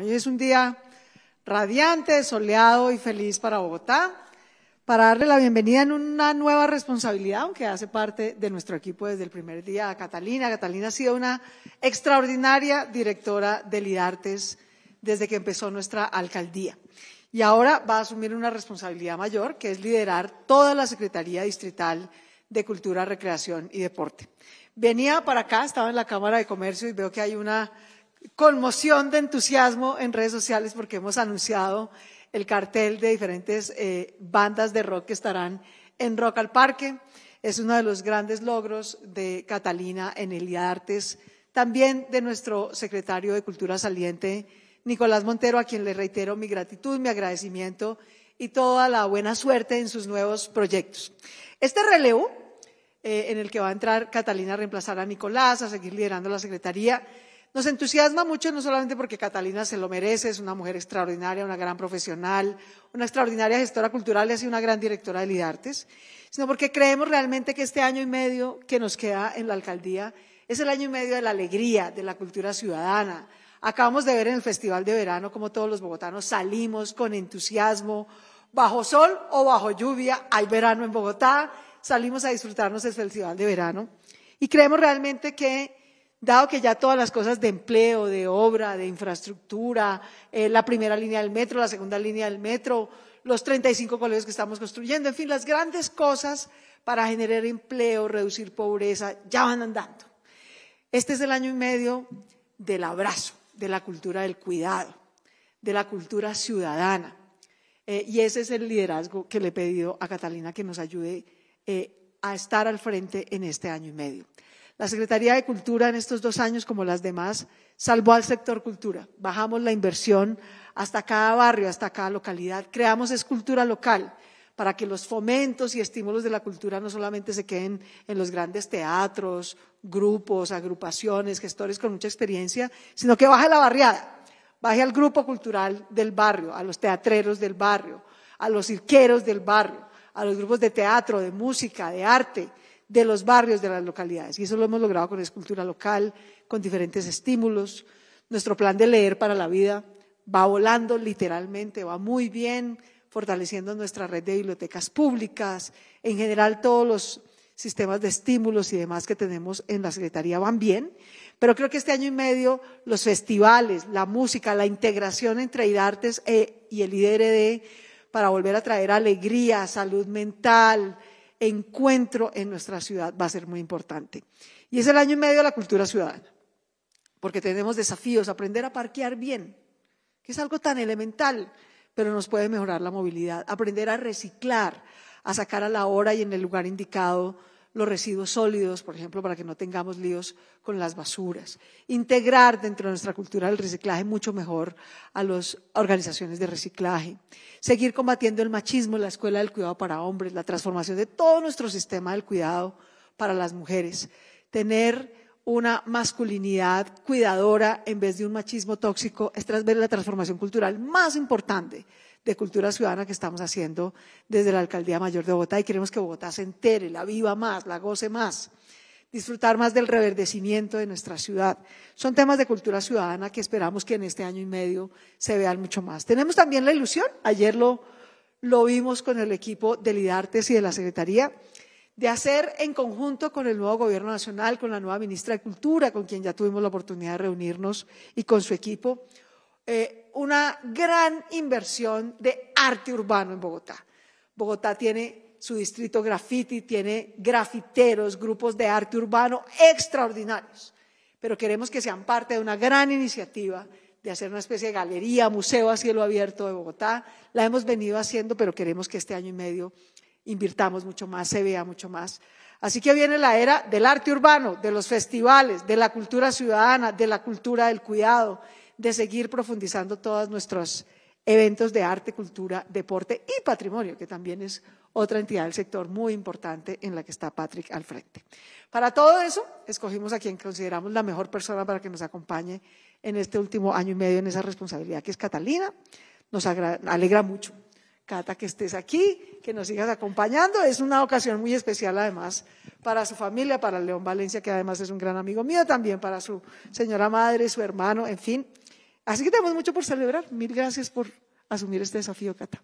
hoy es un día radiante, soleado y feliz para Bogotá, para darle la bienvenida en una nueva responsabilidad, aunque hace parte de nuestro equipo desde el primer día, a Catalina. Catalina ha sido una extraordinaria directora de Lidartes desde que empezó nuestra alcaldía. Y ahora va a asumir una responsabilidad mayor, que es liderar toda la Secretaría Distrital de Cultura, Recreación y Deporte. Venía para acá, estaba en la Cámara de Comercio y veo que hay una conmoción de entusiasmo en redes sociales porque hemos anunciado el cartel de diferentes eh, bandas de rock que estarán en Rock al Parque. Es uno de los grandes logros de Catalina en el Día Artes, también de nuestro secretario de Cultura saliente, Nicolás Montero, a quien le reitero mi gratitud, mi agradecimiento y toda la buena suerte en sus nuevos proyectos. Este relevo eh, en el que va a entrar Catalina a reemplazar a Nicolás, a seguir liderando la Secretaría, nos entusiasma mucho, no solamente porque Catalina se lo merece, es una mujer extraordinaria, una gran profesional, una extraordinaria gestora cultural y así una gran directora de Lidartes, sino porque creemos realmente que este año y medio que nos queda en la alcaldía es el año y medio de la alegría, de la cultura ciudadana. Acabamos de ver en el Festival de Verano como todos los bogotanos salimos con entusiasmo, bajo sol o bajo lluvia, al verano en Bogotá, salimos a disfrutarnos el Festival de Verano y creemos realmente que dado que ya todas las cosas de empleo, de obra, de infraestructura, eh, la primera línea del metro, la segunda línea del metro, los 35 colegios que estamos construyendo, en fin, las grandes cosas para generar empleo, reducir pobreza, ya van andando. Este es el año y medio del abrazo, de la cultura del cuidado, de la cultura ciudadana. Eh, y ese es el liderazgo que le he pedido a Catalina que nos ayude eh, a estar al frente en este año y medio. La Secretaría de Cultura en estos dos años, como las demás, salvó al sector cultura. Bajamos la inversión hasta cada barrio, hasta cada localidad. Creamos escultura local para que los fomentos y estímulos de la cultura no solamente se queden en los grandes teatros, grupos, agrupaciones, gestores con mucha experiencia, sino que baje la barriada, baje al grupo cultural del barrio, a los teatreros del barrio, a los cirqueros del barrio, a los grupos de teatro, de música, de arte, de los barrios, de las localidades. Y eso lo hemos logrado con escultura local, con diferentes estímulos. Nuestro plan de leer para la vida va volando literalmente, va muy bien, fortaleciendo nuestra red de bibliotecas públicas, en general todos los sistemas de estímulos y demás que tenemos en la Secretaría van bien, pero creo que este año y medio los festivales, la música, la integración entre IDARTES eh, y el IDRD para volver a traer alegría, salud mental, encuentro en nuestra ciudad va a ser muy importante. Y es el año y medio de la cultura ciudadana, porque tenemos desafíos, aprender a parquear bien, que es algo tan elemental, pero nos puede mejorar la movilidad, aprender a reciclar, a sacar a la hora y en el lugar indicado los residuos sólidos, por ejemplo, para que no tengamos líos con las basuras. Integrar dentro de nuestra cultura el reciclaje mucho mejor a las organizaciones de reciclaje. Seguir combatiendo el machismo, en la escuela del cuidado para hombres, la transformación de todo nuestro sistema del cuidado para las mujeres. Tener una masculinidad cuidadora en vez de un machismo tóxico es ver la transformación cultural más importante de cultura ciudadana que estamos haciendo desde la Alcaldía Mayor de Bogotá y queremos que Bogotá se entere, la viva más, la goce más disfrutar más del reverdecimiento de nuestra ciudad. Son temas de cultura ciudadana que esperamos que en este año y medio se vean mucho más. Tenemos también la ilusión, ayer lo, lo vimos con el equipo del IDARTES y de la Secretaría, de hacer en conjunto con el nuevo Gobierno Nacional, con la nueva ministra de Cultura, con quien ya tuvimos la oportunidad de reunirnos y con su equipo, eh, una gran inversión de arte urbano en Bogotá. Bogotá tiene su distrito graffiti, tiene grafiteros, grupos de arte urbano extraordinarios, pero queremos que sean parte de una gran iniciativa de hacer una especie de galería, museo a cielo abierto de Bogotá. La hemos venido haciendo, pero queremos que este año y medio invirtamos mucho más, se vea mucho más. Así que viene la era del arte urbano, de los festivales, de la cultura ciudadana, de la cultura del cuidado, de seguir profundizando todos nuestros eventos de arte, cultura, deporte y patrimonio, que también es otra entidad del sector muy importante en la que está Patrick al frente. Para todo eso, escogimos a quien consideramos la mejor persona para que nos acompañe en este último año y medio en esa responsabilidad, que es Catalina. Nos alegra mucho, Cata, que estés aquí, que nos sigas acompañando. Es una ocasión muy especial, además, para su familia, para León Valencia, que además es un gran amigo mío, también para su señora madre, su hermano, en fin, Así que tenemos mucho por celebrar. Mil gracias por asumir este desafío, Cata.